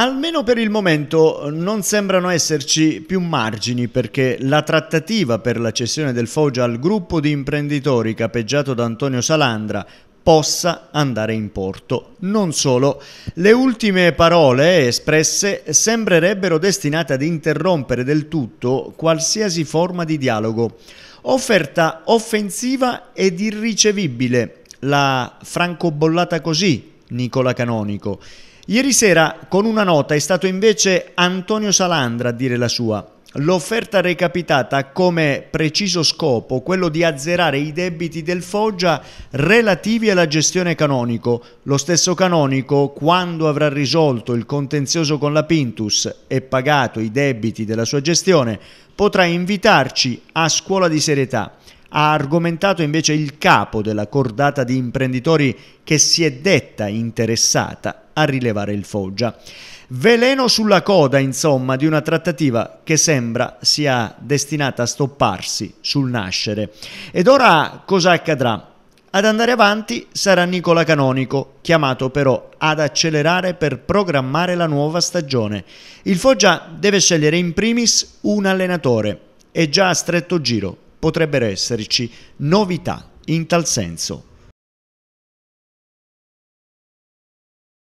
Almeno per il momento non sembrano esserci più margini perché la trattativa per la cessione del Foggia al gruppo di imprenditori capeggiato da Antonio Salandra possa andare in porto. Non solo, le ultime parole espresse sembrerebbero destinate ad interrompere del tutto qualsiasi forma di dialogo. Offerta offensiva ed irricevibile, la francobollata così Nicola Canonico Ieri sera con una nota è stato invece Antonio Salandra a dire la sua. L'offerta recapitata ha come preciso scopo quello di azzerare i debiti del Foggia relativi alla gestione canonico. Lo stesso canonico, quando avrà risolto il contenzioso con la Pintus e pagato i debiti della sua gestione, potrà invitarci a scuola di serietà. Ha argomentato invece il capo della cordata di imprenditori che si è detta interessata a rilevare il Foggia. Veleno sulla coda, insomma, di una trattativa che sembra sia destinata a stopparsi sul nascere. Ed ora cosa accadrà? Ad andare avanti sarà Nicola Canonico, chiamato però ad accelerare per programmare la nuova stagione. Il Foggia deve scegliere in primis un allenatore e già a stretto giro potrebbero esserci novità in tal senso.